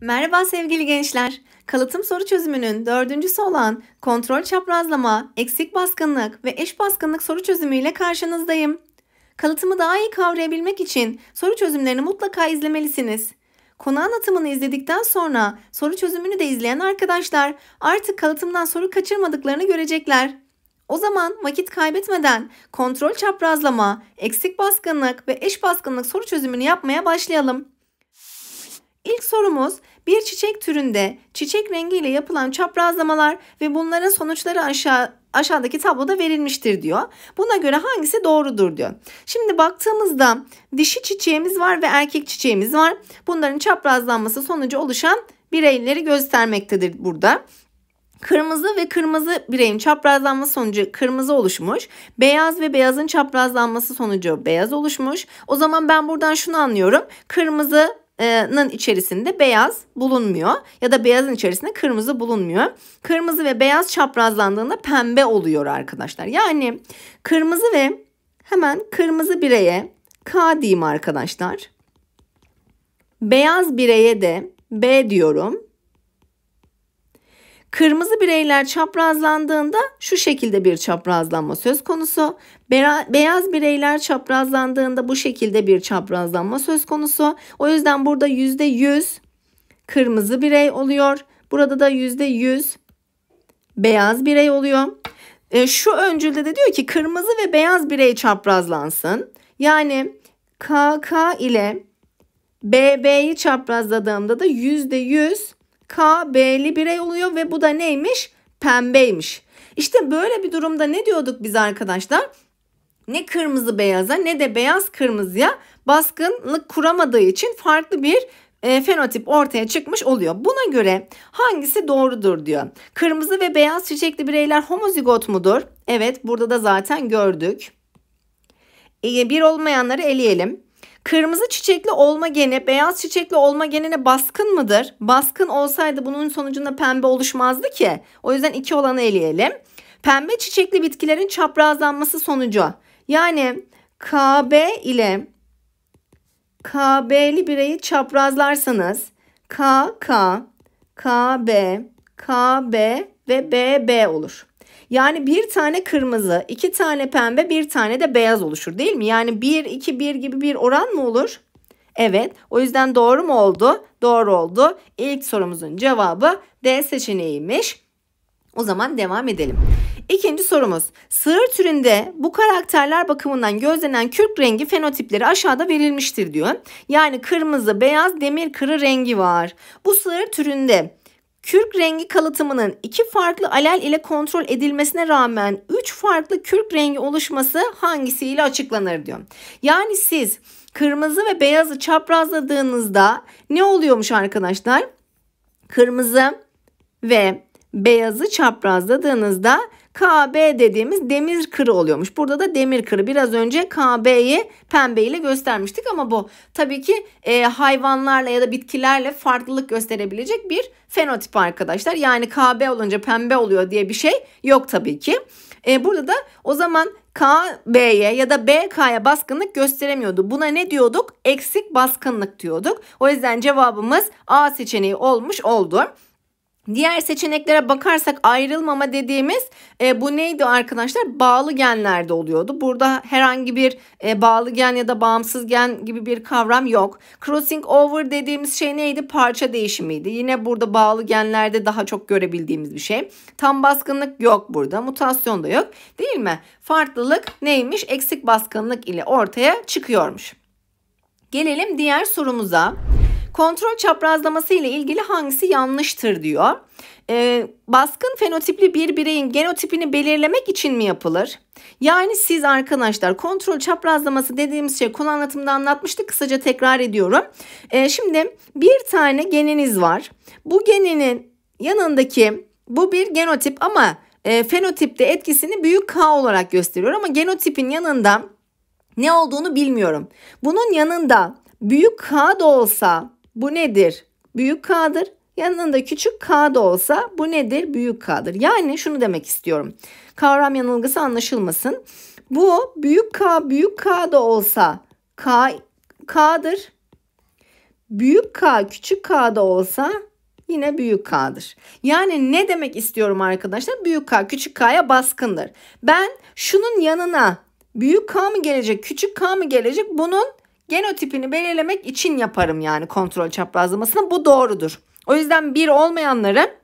Merhaba sevgili gençler. Kalıtım soru çözümünün dördüncüsü olan kontrol çaprazlama, eksik baskınlık ve eş baskınlık soru çözümüyle karşınızdayım. Kalıtımı daha iyi kavrayabilmek için soru çözümlerini mutlaka izlemelisiniz. Konu anlatımını izledikten sonra soru çözümünü de izleyen arkadaşlar artık kalıtımdan soru kaçırmadıklarını görecekler. O zaman vakit kaybetmeden kontrol çaprazlama, eksik baskınlık ve eş baskınlık soru çözümünü yapmaya başlayalım sorumuz bir çiçek türünde çiçek rengiyle yapılan çaprazlamalar ve bunların sonuçları aşağı aşağıdaki tabloda verilmiştir diyor. Buna göre hangisi doğrudur diyor. Şimdi baktığımızda dişi çiçeğimiz var ve erkek çiçeğimiz var. Bunların çaprazlanması sonucu oluşan bireyleri göstermektedir burada. Kırmızı ve kırmızı bireyin çaprazlanması sonucu kırmızı oluşmuş. Beyaz ve beyazın çaprazlanması sonucu beyaz oluşmuş. O zaman ben buradan şunu anlıyorum. Kırmızı nın içerisinde beyaz bulunmuyor ya da beyazın içerisinde kırmızı bulunmuyor. Kırmızı ve beyaz çaprazlandığında pembe oluyor arkadaşlar. Yani kırmızı ve hemen kırmızı bireye K diyeyim arkadaşlar. Beyaz bireye de B diyorum. Kırmızı bireyler çaprazlandığında şu şekilde bir çaprazlanma söz konusu. Beyaz bireyler çaprazlandığında bu şekilde bir çaprazlanma söz konusu. O yüzden burada %100 kırmızı birey oluyor. Burada da %100 beyaz birey oluyor. E, şu öncülde de diyor ki kırmızı ve beyaz birey çaprazlansın. Yani KK ile BB'yi çaprazladığımda da %100 KB'li birey oluyor ve bu da neymiş? Pembeymiş. İşte böyle bir durumda ne diyorduk biz arkadaşlar? Ne kırmızı beyaza ne de beyaz kırmızıya baskınlık kuramadığı için farklı bir e, fenotip ortaya çıkmış oluyor. Buna göre hangisi doğrudur diyor. Kırmızı ve beyaz çiçekli bireyler homozigot mudur? Evet burada da zaten gördük. E, bir olmayanları eleyelim. Kırmızı çiçekli olma geni beyaz çiçekli olma genine baskın mıdır? Baskın olsaydı bunun sonucunda pembe oluşmazdı ki. O yüzden iki olanı eleyelim. Pembe çiçekli bitkilerin çaprazlanması sonucu. Yani KB ile KB'li bireyi çaprazlarsanız KK, KB, KB ve BB olur. Yani bir tane kırmızı, iki tane pembe, bir tane de beyaz oluşur değil mi? Yani 1, 2, 1 gibi bir oran mı olur? Evet. O yüzden doğru mu oldu? Doğru oldu. İlk sorumuzun cevabı D seçeneğiymiş. O zaman devam edelim. İkinci sorumuz. Sığır türünde bu karakterler bakımından gözlenen kürk rengi fenotipleri aşağıda verilmiştir diyor. Yani kırmızı, beyaz, demir kırı rengi var. Bu sığır türünde Kürk rengi kalıtımının iki farklı alel ile kontrol edilmesine rağmen üç farklı kürk rengi oluşması hangisiyle açıklanır diyor. Yani siz kırmızı ve beyazı çaprazladığınızda ne oluyormuş arkadaşlar? Kırmızı ve beyazı çaprazladığınızda KB dediğimiz demir kırı oluyormuş. Burada da demir kırı. Biraz önce KB'yi pembe ile göstermiştik ama bu tabii ki e, hayvanlarla ya da bitkilerle farklılık gösterebilecek bir fenotip arkadaşlar. Yani KB olunca pembe oluyor diye bir şey yok tabii ki. E, burada da o zaman KB'ye ya da BK'ya baskınlık gösteremiyordu. Buna ne diyorduk? Eksik baskınlık diyorduk. O yüzden cevabımız A seçeneği olmuş oldu. Diğer seçeneklere bakarsak ayrılmama dediğimiz e, bu neydi arkadaşlar? Bağlı genlerde oluyordu. Burada herhangi bir e, bağlı gen ya da bağımsız gen gibi bir kavram yok. Crossing over dediğimiz şey neydi? Parça değişimiydi. Yine burada bağlı genlerde daha çok görebildiğimiz bir şey. Tam baskınlık yok burada. Mutasyon da yok. Değil mi? Farklılık neymiş? Eksik baskınlık ile ortaya çıkıyormuş. Gelelim diğer sorumuza. Kontrol çaprazlaması ile ilgili hangisi yanlıştır diyor. E, baskın fenotipli bir bireyin genotipini belirlemek için mi yapılır? Yani siz arkadaşlar kontrol çaprazlaması dediğimiz şey konu anlatımında anlatmıştık. Kısaca tekrar ediyorum. E, şimdi bir tane geniniz var. Bu geninin yanındaki bu bir genotip ama e, fenotipte etkisini büyük K olarak gösteriyor. Ama genotipin yanında ne olduğunu bilmiyorum. Bunun yanında büyük K da olsa bu nedir? Büyük K'dır. Yanında küçük K da olsa bu nedir? Büyük K'dır. Yani şunu demek istiyorum. Kavram yanılgısı anlaşılmasın. Bu büyük K büyük K da olsa K K'dır. Büyük K küçük K da olsa yine büyük K'dır. Yani ne demek istiyorum arkadaşlar? Büyük K küçük K'ya baskındır. Ben şunun yanına büyük K mı gelecek küçük K mı gelecek bunun genotipini belirlemek için yaparım yani kontrol çaprazlamasını. Bu doğrudur. O yüzden bir olmayanları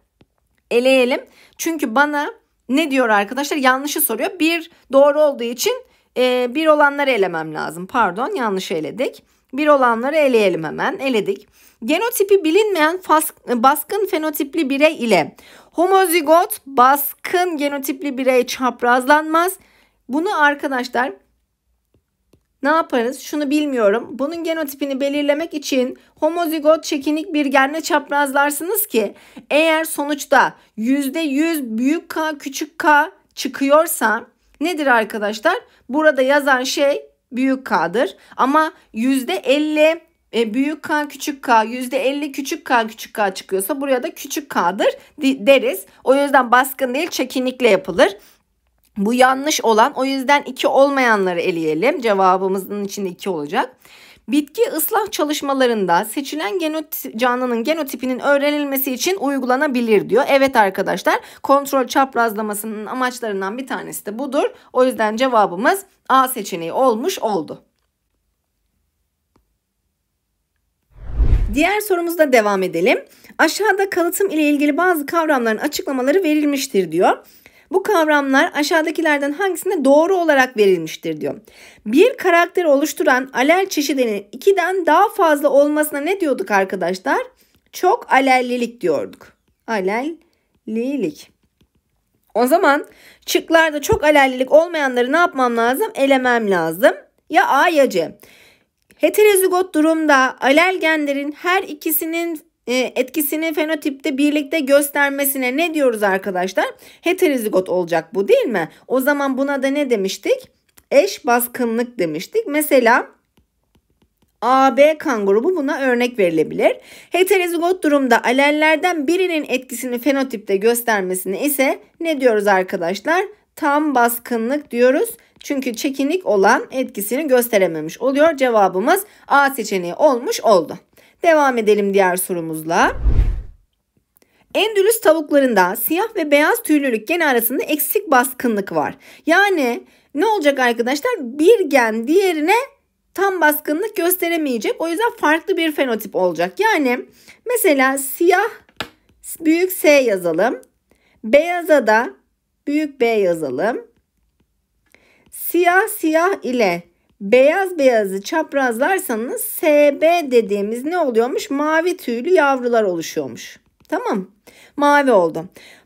eleyelim. Çünkü bana ne diyor arkadaşlar? Yanlışı soruyor. Bir doğru olduğu için e, bir olanları elemem lazım. Pardon yanlış eledik. Bir olanları eleyelim hemen. Eledik. Genotipi bilinmeyen fas, baskın fenotipli birey ile homozigot baskın genotipli birey çaprazlanmaz. Bunu arkadaşlar ne yaparız? Şunu bilmiyorum. Bunun genotipini belirlemek için homozigot çekinik bir genle çaprazlarsınız ki eğer sonuçta %100 büyük K küçük K çıkıyorsa nedir arkadaşlar? Burada yazan şey büyük K'dır. Ama %50 e, büyük K küçük K %50 küçük K küçük K çıkıyorsa buraya da küçük K'dır deriz. O yüzden baskın değil çekinlikle yapılır. Bu yanlış olan o yüzden 2 olmayanları eleyelim. Cevabımızın içinde 2 olacak. Bitki ıslah çalışmalarında seçilen genot canlının genotipinin öğrenilmesi için uygulanabilir diyor. Evet arkadaşlar kontrol çaprazlamasının amaçlarından bir tanesi de budur. O yüzden cevabımız A seçeneği olmuş oldu. Diğer sorumuzda devam edelim. Aşağıda kalıtım ile ilgili bazı kavramların açıklamaları verilmiştir diyor. Bu kavramlar aşağıdakilerden hangisinde doğru olarak verilmiştir diyor. Bir karakteri oluşturan alel çeşidinin ikiden daha fazla olmasına ne diyorduk arkadaşlar? Çok alellilik diyorduk. Alellilik. O zaman çıklarda çok alellilik olmayanları ne yapmam lazım? Elemem lazım. Ya A ya C. Heterozigot durumda alel genlerin her ikisinin e, etkisini fenotipte birlikte göstermesine ne diyoruz arkadaşlar? Heterozigot olacak bu değil mi? O zaman buna da ne demiştik? Eş baskınlık demiştik. Mesela AB kan grubu buna örnek verilebilir. Heterozigot durumda alellerden birinin etkisini fenotipte göstermesine ise ne diyoruz arkadaşlar? Tam baskınlık diyoruz. Çünkü çekinik olan etkisini gösterememiş oluyor. Cevabımız A seçeneği olmuş oldu. Devam edelim diğer sorumuzla. Endülüs tavuklarında siyah ve beyaz tüylülük gen arasında eksik baskınlık var. Yani ne olacak arkadaşlar? Bir gen diğerine tam baskınlık gösteremeyecek. O yüzden farklı bir fenotip olacak. Yani mesela siyah büyük S yazalım. Beyaza da büyük B yazalım. Siyah siyah ile beyaz beyazı çaprazlarsanız SB dediğimiz ne oluyormuş? Mavi tüylü yavrular oluşuyormuş. Tamam. Mavi oldu.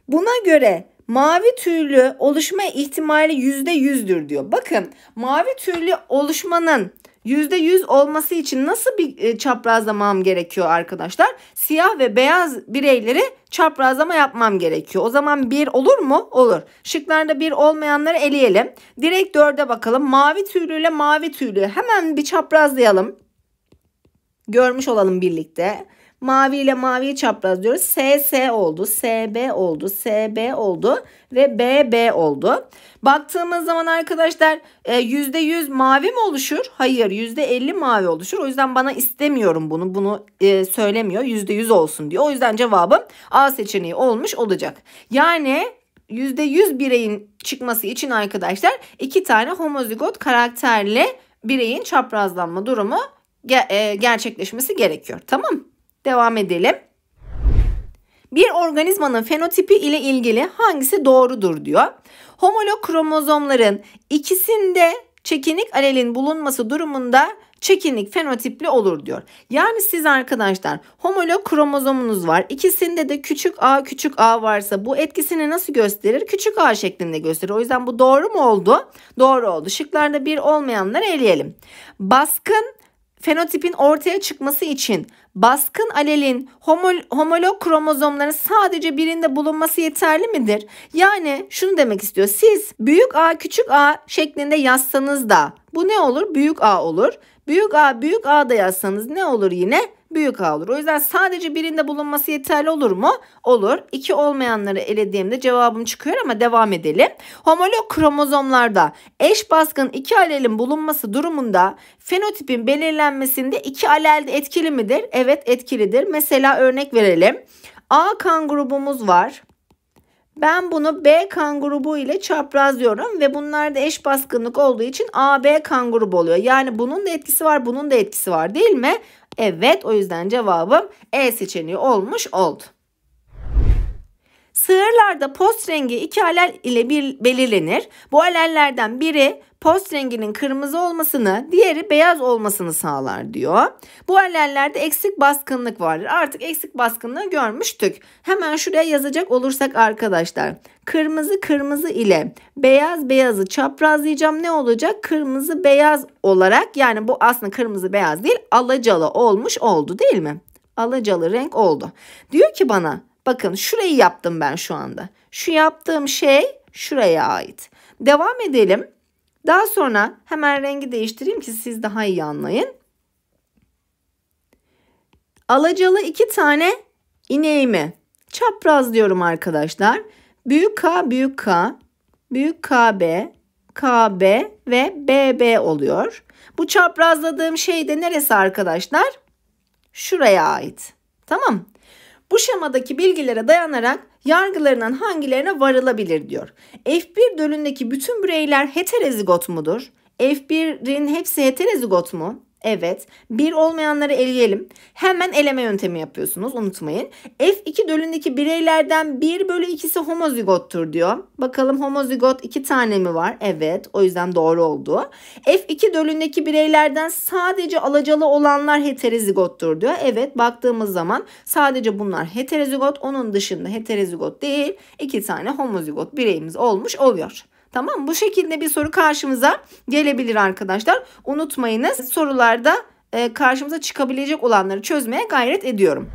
Buna göre mavi tüylü oluşma ihtimali %100'dür diyor. Bakın mavi tüylü oluşmanın %100 olması için nasıl bir e, çaprazlamam gerekiyor arkadaşlar? Siyah ve beyaz bireyleri çaprazlama yapmam gerekiyor. O zaman 1 olur mu? Olur. Şıklarda 1 olmayanları eleyelim. Direkt 4'e bakalım. Mavi tüylüyle mavi tüylü hemen bir çaprazlayalım. Görmüş olalım birlikte. Mavi ile maviyi çaprazlıyoruz. SS oldu, SB oldu, SB oldu ve BB oldu. Baktığımız zaman arkadaşlar %100 e, mavi mi oluşur? Hayır %50 mavi oluşur. O yüzden bana istemiyorum bunu. Bunu e, söylemiyor. %100 olsun diyor. O yüzden cevabım A seçeneği olmuş olacak. Yani %100 bireyin çıkması için arkadaşlar iki tane homozigot karakterli bireyin çaprazlanma durumu e, gerçekleşmesi gerekiyor. Tamam mı? Devam edelim. Bir organizmanın fenotipi ile ilgili hangisi doğrudur diyor. Homolog kromozomların ikisinde çekinik alelin bulunması durumunda çekinik fenotipli olur diyor. Yani siz arkadaşlar homolog kromozomunuz var. İkisinde de küçük a küçük a varsa bu etkisini nasıl gösterir? Küçük a şeklinde gösterir. O yüzden bu doğru mu oldu? Doğru oldu. Şıklarda bir olmayanları eleyelim. Baskın fenotipin ortaya çıkması için baskın alelin homol, homolog kromozomların sadece birinde bulunması yeterli midir? Yani şunu demek istiyor. Siz büyük A küçük A şeklinde yazsanız da bu ne olur? Büyük A olur. Büyük A büyük A da yazsanız ne olur yine? büyük A olur. O yüzden sadece birinde bulunması yeterli olur mu? Olur. İki olmayanları elediğimde cevabım çıkıyor ama devam edelim. Homolog kromozomlarda eş baskın iki alelin bulunması durumunda fenotipin belirlenmesinde iki alel etkili midir? Evet etkilidir. Mesela örnek verelim. A kan grubumuz var. Ben bunu B kan grubu ile çaprazlıyorum ve bunlarda eş baskınlık olduğu için AB kan grubu oluyor. Yani bunun da etkisi var, bunun da etkisi var değil mi? Evet o yüzden cevabım E seçeneği olmuş oldu. Sığırlarda post rengi iki alel ile bir belirlenir. Bu alellerden biri post renginin kırmızı olmasını, diğeri beyaz olmasını sağlar diyor. Bu alellerde eksik baskınlık vardır. Artık eksik baskınlığı görmüştük. Hemen şuraya yazacak olursak arkadaşlar. Kırmızı kırmızı ile beyaz beyazı çaprazlayacağım ne olacak? Kırmızı beyaz olarak yani bu aslında kırmızı beyaz değil alacalı olmuş oldu değil mi? Alacalı renk oldu. Diyor ki bana Bakın şurayı yaptım ben şu anda. Şu yaptığım şey şuraya ait. Devam edelim. Daha sonra hemen rengi değiştireyim ki siz daha iyi anlayın. Alacalı iki tane ineğimi çapraz diyorum arkadaşlar. Büyük K, büyük K, büyük KB, KB ve BB oluyor. Bu çaprazladığım şey de neresi arkadaşlar? Şuraya ait. Tamam. Bu şemadaki bilgilere dayanarak yargılarının hangilerine varılabilir diyor. F1 dölündeki bütün bireyler heterozigot mudur? F1'in hepsi heterozigot mu? Evet. Bir olmayanları eleyelim. Hemen eleme yöntemi yapıyorsunuz unutmayın. F2 dölündeki bireylerden 1 bölü 2'si homozigottur diyor. Bakalım homozigot 2 tane mi var? Evet. O yüzden doğru oldu. F2 dölündeki bireylerden sadece alacalı olanlar heterozigottur diyor. Evet baktığımız zaman sadece bunlar heterozigot. Onun dışında heterozigot değil. 2 tane homozigot bireyimiz olmuş oluyor. Tamam bu şekilde bir soru karşımıza gelebilir arkadaşlar. Unutmayınız sorularda e, karşımıza çıkabilecek olanları çözmeye gayret ediyorum.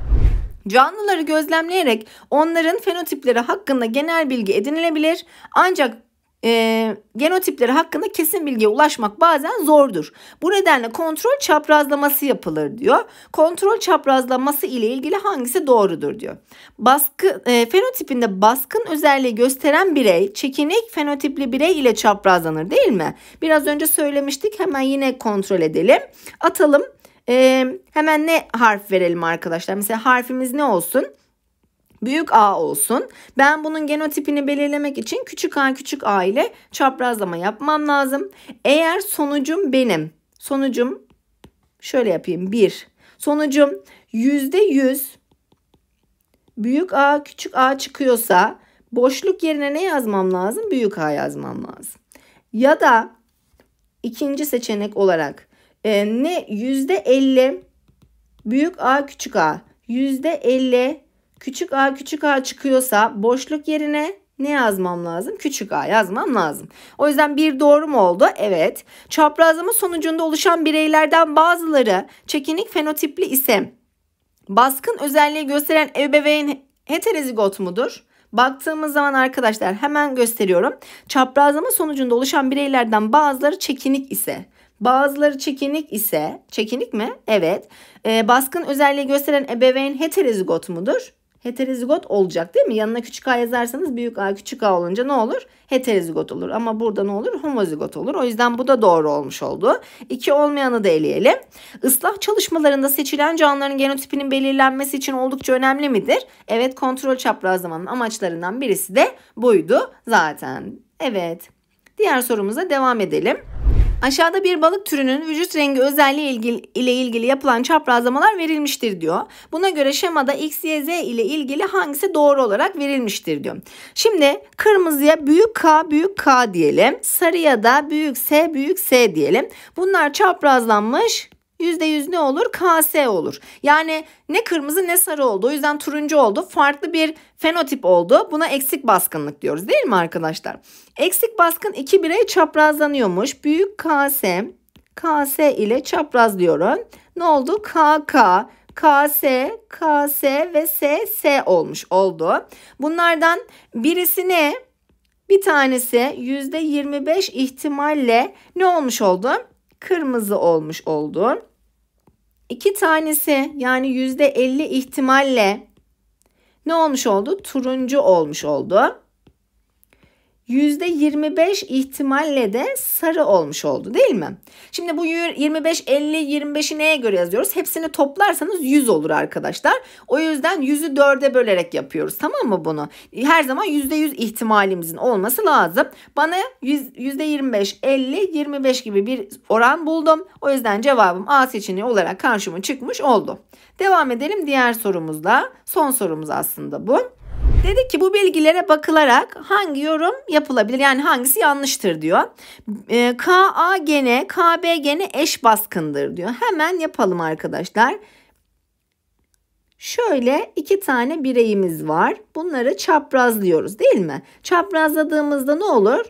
Canlıları gözlemleyerek onların fenotipleri hakkında genel bilgi edinilebilir. Ancak e, genotipleri hakkında kesin bilgiye ulaşmak bazen zordur. Bu nedenle kontrol çaprazlaması yapılır diyor. Kontrol çaprazlaması ile ilgili hangisi doğrudur diyor. Baskı e, fenotipinde baskın özelliği gösteren birey çekinik fenotipli birey ile çaprazlanır değil mi? Biraz önce söylemiştik hemen yine kontrol edelim. Atalım. Ee, hemen ne harf verelim arkadaşlar? Mesela harfimiz ne olsun? büyük A olsun. Ben bunun genotipini belirlemek için küçük A küçük A ile çaprazlama yapmam lazım. Eğer sonucum benim. Sonucum şöyle yapayım 1. Sonucum %100 büyük A küçük A çıkıyorsa boşluk yerine ne yazmam lazım? Büyük A yazmam lazım. Ya da ikinci seçenek olarak e, ne %50 büyük A küçük A %50 Küçük a küçük a çıkıyorsa boşluk yerine ne yazmam lazım? Küçük a yazmam lazım. O yüzden bir doğru mu oldu? Evet. Çaprazlama sonucunda oluşan bireylerden bazıları çekinik fenotipli ise baskın özelliği gösteren ebeveyn heterozigot mudur? Baktığımız zaman arkadaşlar hemen gösteriyorum. Çaprazlama sonucunda oluşan bireylerden bazıları çekinik ise Bazıları çekinik ise, çekinik mi? Evet. E, baskın özelliği gösteren ebeveyn heterozigot mudur? heterozigot olacak değil mi? Yanına küçük a yazarsanız büyük a küçük a olunca ne olur? Heterozigot olur ama burada ne olur? Homozigot olur. O yüzden bu da doğru olmuş oldu. İki olmayanı da eleyelim. Islah çalışmalarında seçilen canlıların genotipinin belirlenmesi için oldukça önemli midir? Evet kontrol çaprazlamanın amaçlarından birisi de buydu zaten. Evet diğer sorumuza devam edelim. Aşağıda bir balık türünün vücut rengi özelliği ilgili, ile ilgili yapılan çaprazlamalar verilmiştir diyor. Buna göre şemada X, Y, Z ile ilgili hangisi doğru olarak verilmiştir diyor. Şimdi kırmızıya büyük K, büyük K diyelim. Sarıya da büyük S, büyük S diyelim. Bunlar çaprazlanmış %100 ne olur? KS olur. Yani ne kırmızı ne sarı oldu. O yüzden turuncu oldu. Farklı bir fenotip oldu. Buna eksik baskınlık diyoruz değil mi arkadaşlar? Eksik baskın iki bireye çaprazlanıyormuş. Büyük KS, KS ile çaprazlıyorum. Ne oldu? KK, KS, KS ve SS olmuş oldu. Bunlardan birisi ne? Bir tanesi %25 ihtimalle ne olmuş oldu? Kırmızı olmuş oldu iki tanesi yani yüzde %50 ihtimalle ne olmuş oldu? Turuncu olmuş oldu. %25 ihtimalle de sarı olmuş oldu değil mi? Şimdi bu 25, 50, 25'i neye göre yazıyoruz? Hepsini toplarsanız 100 olur arkadaşlar. O yüzden 100'ü 4'e bölerek yapıyoruz tamam mı bunu? Her zaman %100 ihtimalimizin olması lazım. Bana 100, %25, 50, 25 gibi bir oran buldum. O yüzden cevabım A seçeneği olarak karşıma çıkmış oldu. Devam edelim diğer sorumuzla. Son sorumuz aslında bu. Dedi ki bu bilgilere bakılarak hangi yorum yapılabilir yani hangisi yanlıştır diyor. E, ee, KA gene KB gene eş baskındır diyor. Hemen yapalım arkadaşlar. Şöyle iki tane bireyimiz var. Bunları çaprazlıyoruz değil mi? Çaprazladığımızda ne olur?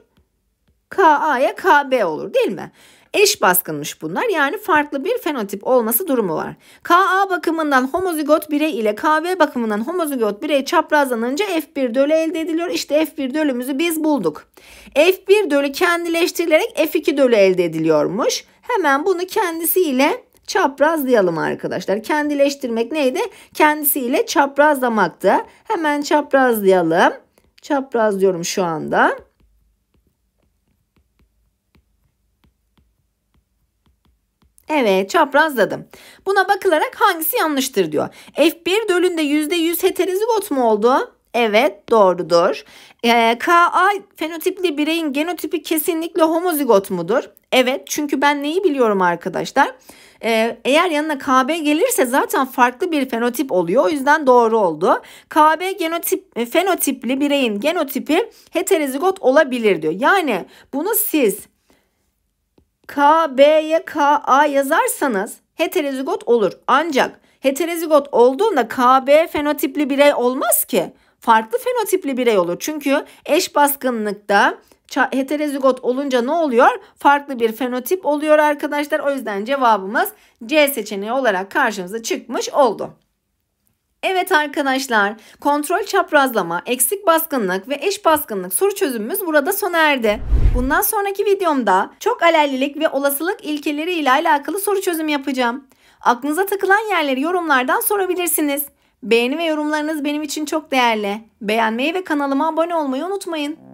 KA'ya KB olur değil mi? Eş baskınmış bunlar yani farklı bir fenotip olması durumu var. KA bakımından homozigot birey ile KV bakımından homozigot birey çaprazlanınca F1 dölü elde ediliyor. İşte F1 dölümüzü biz bulduk. F1 dölü kendileştirilerek F2 dölü elde ediliyormuş. Hemen bunu kendisiyle çaprazlayalım arkadaşlar. Kendileştirmek neydi? Kendisiyle çaprazlamaktı. Hemen çaprazlayalım. Çaprazlıyorum şu anda. Evet çaprazladım. Buna bakılarak hangisi yanlıştır diyor. F1 bölünde %100 heterozigot mu oldu? Evet doğrudur. Ee, KA fenotipli bireyin genotipi kesinlikle homozigot mudur? Evet çünkü ben neyi biliyorum arkadaşlar? Ee, eğer yanına KB gelirse zaten farklı bir fenotip oluyor. O yüzden doğru oldu. KB genotip, e, fenotipli bireyin genotipi heterozigot olabilir diyor. Yani bunu siz KB'ye KA yazarsanız heterozigot olur. Ancak heterozigot olduğunda KB fenotipli birey olmaz ki. Farklı fenotipli birey olur. Çünkü eş baskınlıkta heterozigot olunca ne oluyor? Farklı bir fenotip oluyor arkadaşlar. O yüzden cevabımız C seçeneği olarak karşımıza çıkmış oldu. Evet arkadaşlar, kontrol çaprazlama, eksik baskınlık ve eş baskınlık soru çözümümüz burada sona erdi. Bundan sonraki videomda çok alellilik ve olasılık ilkeleri ile alakalı soru çözüm yapacağım. Aklınıza takılan yerleri yorumlardan sorabilirsiniz. Beğeni ve yorumlarınız benim için çok değerli. Beğenmeyi ve kanalıma abone olmayı unutmayın.